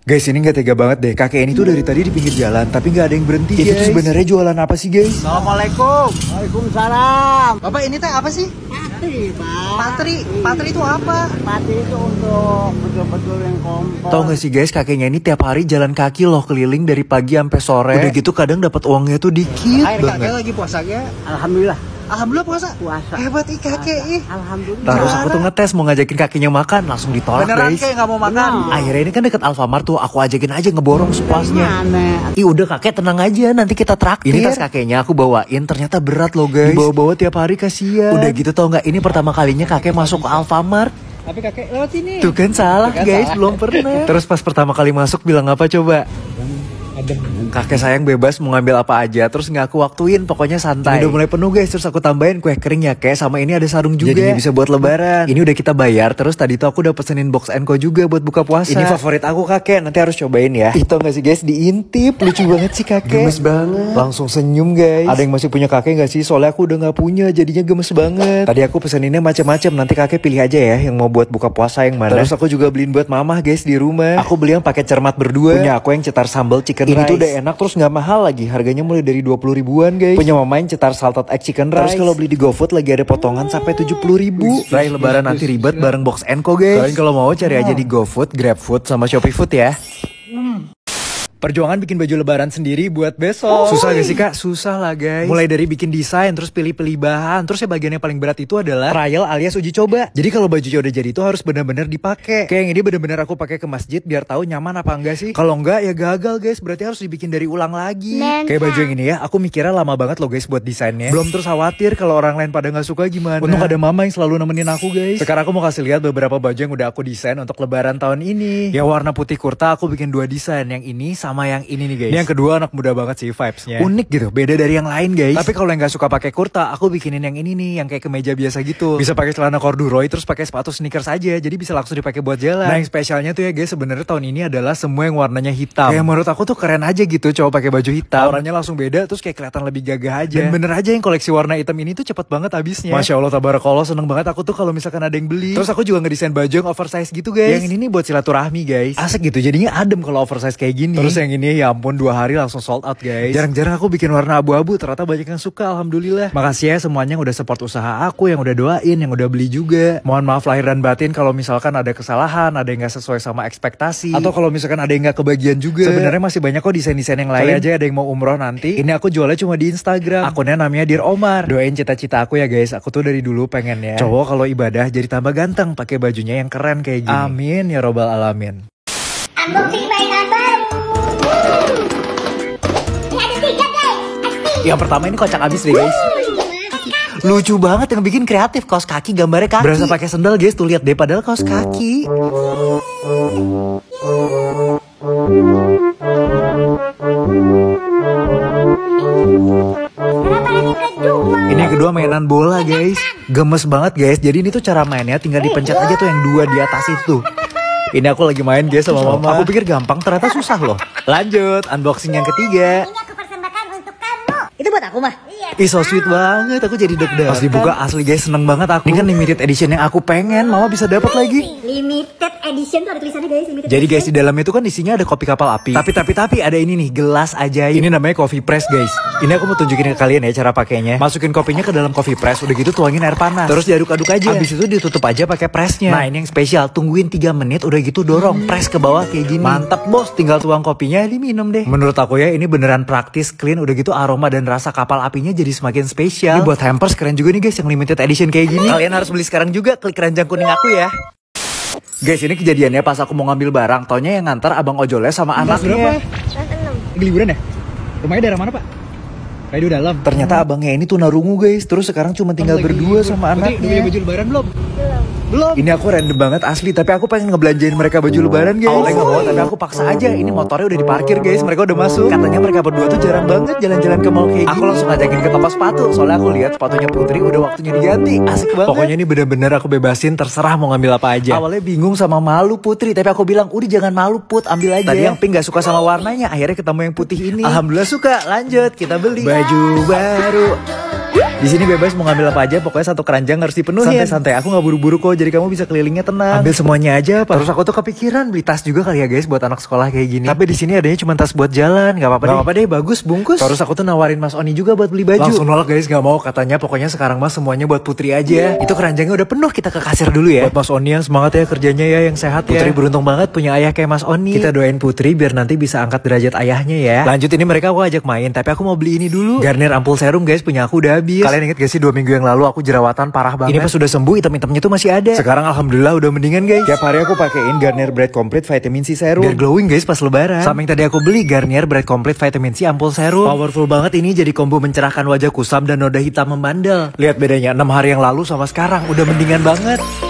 Guys ini gak tega banget deh kakek ini tuh dari tadi di pinggir jalan tapi gak ada yang berhenti Itu sebenarnya jualan apa sih guys? Assalamualaikum. Waalaikumsalam. Bapak ini teh apa sih? Patri pak. Patri. Patri itu apa? Patri itu untuk betul-betul yang kompor. Tahu nggak sih guys kakeknya ini tiap hari jalan kaki loh keliling dari pagi sampai sore. Udah gitu kadang dapat uangnya tuh dikit Air banget. kakek lagi puasanya, Alhamdulillah. Alhamdulillah puasa. Puasa. Hebat ih kakek ih. Alhamdulillah. Terus aku tuh ngetes mau ngajakin kakinya makan, langsung ditolak Beneran, guys. Beneran nggak mau makan. No. Iya. Akhirnya ini kan deket Alfamart tuh, aku ajakin aja ngeborong sepuasnya. Ih udah kakek tenang aja, nanti kita traktir. Ini tas kakeknya aku bawain, ternyata berat loh guys. Bawa-bawa tiap hari kasihan. Udah gitu tau nggak, ini pertama kalinya kakek masuk ke Alfamart. Tapi kakek lewat sini. Tuh kan salah Tukan guys, salah. belum pernah. Terus pas pertama kali masuk bilang apa coba? Adem kakek sayang bebas mau ngambil apa aja terus nggak aku waktuin pokoknya santai ini udah mulai penuh guys terus aku tambahin kue kering ya kayak sama ini ada sarung juga Jadi bisa buat lebaran ini udah kita bayar terus tadi tuh aku udah pesenin box enko juga buat buka puasa ini favorit aku kakek nanti harus cobain ya itu nggak sih guys diintip lucu banget sih kakek gemes banget langsung senyum guys ada yang masih punya kakek nggak sih soalnya aku udah nggak punya jadinya gemes banget tadi aku peseninnya macam-macam nanti kakek pilih aja ya yang mau buat buka puasa yang mana terus aku juga beliin buat mamah guys di rumah aku beli yang pakai cermat berdua punya aku yang cetar sambal chicken ini rice. tuh udah enak terus nggak mahal lagi. Harganya mulai dari 20 ribuan guys. Punya mama main cetar salted egg chicken rice. Terus kalau beli di GoFood lagi ada potongan sampai 70 ribu. Rai lebaran nanti ribet bareng box Enko guys. Kalian kalau mau cari aja di GoFood, GrabFood sama ShopeeFood ya. Perjuangan bikin baju lebaran sendiri buat besok. Susah gak sih kak? Susah lah guys. Mulai dari bikin desain, terus pilih-pilih bahan, terus ya bagian yang paling berat itu adalah trial alias uji coba. Jadi kalau baju bajunya udah jadi itu harus benar-benar dipakai. Kayak yang ini benar-benar aku pakai ke masjid biar tahu nyaman apa enggak sih. Kalau enggak ya gagal guys, berarti harus dibikin dari ulang lagi. Menka. Kayak baju yang ini ya, aku mikirnya lama banget loh guys buat desainnya. Belum terus khawatir kalau orang lain pada nggak suka gimana. Untung ada mama yang selalu nemenin aku guys. Sekarang aku mau kasih lihat beberapa baju yang udah aku desain untuk lebaran tahun ini. Ya warna putih kurta aku bikin dua desain, yang ini sama sama yang ini nih guys. Ini yang kedua anak muda banget sih vibesnya. Unik gitu, beda dari yang lain guys. Tapi kalau yang gak suka pakai kurta, aku bikinin yang ini nih, yang kayak kemeja biasa gitu. Bisa pakai celana corduroy terus pakai sepatu sneakers aja, jadi bisa langsung dipakai buat jalan. Nah yang spesialnya tuh ya guys, sebenarnya tahun ini adalah semua yang warnanya hitam. Kayak menurut aku tuh keren aja gitu, coba pakai baju hitam. Warnanya langsung beda, terus kayak kelihatan lebih gagah aja. Dan bener aja yang koleksi warna hitam ini tuh cepet banget habisnya. Masya Allah tabarakallah, seneng banget aku tuh kalau misalkan ada yang beli. Terus aku juga ngedesain baju yang oversize gitu guys. Yang ini nih buat silaturahmi guys. Asik gitu, jadinya adem kalau oversize kayak gini. Terus yang ini ya ampun dua hari langsung sold out guys. Jarang-jarang aku bikin warna abu-abu ternyata banyak yang suka alhamdulillah. Makasih ya semuanya yang udah support usaha aku, yang udah doain, yang udah beli juga. Mohon maaf lahir dan batin kalau misalkan ada kesalahan, ada yang gak sesuai sama ekspektasi. Atau kalau misalkan ada yang gak kebagian juga. Sebenarnya masih banyak kok desain-desain yang lain. Kali aja ada yang mau umroh nanti. Ini aku jualnya cuma di Instagram. Akunnya namanya Dir Omar. Doain cita-cita aku ya guys. Aku tuh dari dulu pengen ya. Cowok kalau ibadah jadi tambah ganteng pakai bajunya yang keren kayak gini. Amin ya robbal alamin. Unboxing by Yang pertama ini kocak abis deh guys lucu banget yang bikin kreatif kaos kaki gambarnya kaki berasa pakai sendal guys tuh lihat deh padahal kaos kaki ini kedua mainan bola guys gemes banget guys jadi ini tuh cara mainnya tinggal dipencet aja tuh yang dua di atas itu ini aku lagi main guys sama mama aku pikir gampang ternyata susah loh lanjut unboxing yang ketiga aku mah. Iya, Ih so sweet banget, aku jadi deg-degan. Pas dibuka asli guys seneng banget aku. Ini kan limited edition yang aku pengen, mama bisa dapat lagi. Iya. Limited edition tuh ada tulisannya guys. Limited Jadi guys di dalamnya itu kan isinya ada kopi kapal api. Tapi tapi tapi ada ini nih gelas aja Ini namanya coffee press guys. Ini aku mau tunjukin ke kalian ya cara pakainya. Masukin kopinya ke dalam coffee press. Udah gitu tuangin air panas. Terus diaduk-aduk aja. Habis itu ditutup aja pakai pressnya. Nah ini yang spesial. Tungguin 3 menit udah gitu dorong. Hmm. Press ke bawah kayak gini. Mantap bos. Tinggal tuang kopinya diminum deh. Menurut aku ya ini beneran praktis, clean. Udah gitu aroma dan rasa kapal apinya jadi semakin spesial. Ini buat hampers keren juga nih guys yang limited edition kayak gini. Kalian harus beli sekarang juga. Klik keranjang kuning aku ya. Guys, ini kejadiannya pas aku mau ngambil barang, taunya yang ngantar abang ojolnya sama anaknya. Berapa? Liburan ya? Rumahnya daerah mana, Pak? Radio dalam. Ternyata abangnya ini tunarungu, guys. Terus sekarang cuma tinggal berdua sama anaknya. Udah baju lebaran belum? Belum. Ini aku random banget asli, tapi aku pengen ngebelanjain mereka baju oh. lebaran guys. oh, nggak mau, tapi aku paksa aja. Ini motornya udah diparkir guys, mereka udah masuk. Katanya mereka berdua tuh jarang banget jalan-jalan ke mall kayak gini. Aku langsung ngajakin ke toko sepatu, soalnya aku lihat sepatunya Putri udah waktunya diganti. Asik banget. Pokoknya ini bener-bener aku bebasin, terserah mau ngambil apa aja. Awalnya bingung sama malu Putri, tapi aku bilang udah jangan malu Put, ambil aja. Tadi yang pink gak suka sama warnanya, akhirnya ketemu yang putih ini. Alhamdulillah suka, lanjut kita beli. Baju baru. Di sini bebas mau ngambil apa aja, pokoknya satu keranjang harus dipenuhi. Santai-santai, aku nggak buru-buru kok jadi kamu bisa kelilingnya tenang. Ambil semuanya aja, Pak. Terus aku tuh kepikiran beli tas juga kali ya guys buat anak sekolah kayak gini. Tapi di sini adanya cuma tas buat jalan, nggak apa-apa. Nggak apa-apa deh, bagus bungkus. Terus aku tuh nawarin Mas Oni juga buat beli baju. Langsung nolak guys, nggak mau katanya. Pokoknya sekarang mas semuanya buat Putri aja. Yeah. Itu keranjangnya udah penuh, kita ke kasir dulu ya. Buat Mas Oni yang semangat ya kerjanya ya, yang sehat ya. Putri ya. beruntung banget punya ayah kayak Mas Oni. Kita doain Putri biar nanti bisa angkat derajat ayahnya ya. Lanjut ini mereka aku ajak main, tapi aku mau beli ini dulu. Garnier ampul serum guys punya aku udah habis. Kalian inget gak sih dua minggu yang lalu aku jerawatan parah banget. Ini pas sudah sembuh hitam-hitamnya tuh masih ada ada. Sekarang alhamdulillah udah mendingan guys. Tiap hari aku pakein Garnier Bright Complete Vitamin C Serum. Biar glowing guys pas lebaran. Sama yang tadi aku beli Garnier Bright Complete Vitamin C Ampul Serum. Powerful banget ini jadi combo mencerahkan wajah kusam dan noda hitam membandel. Lihat bedanya 6 hari yang lalu sama sekarang udah mendingan banget.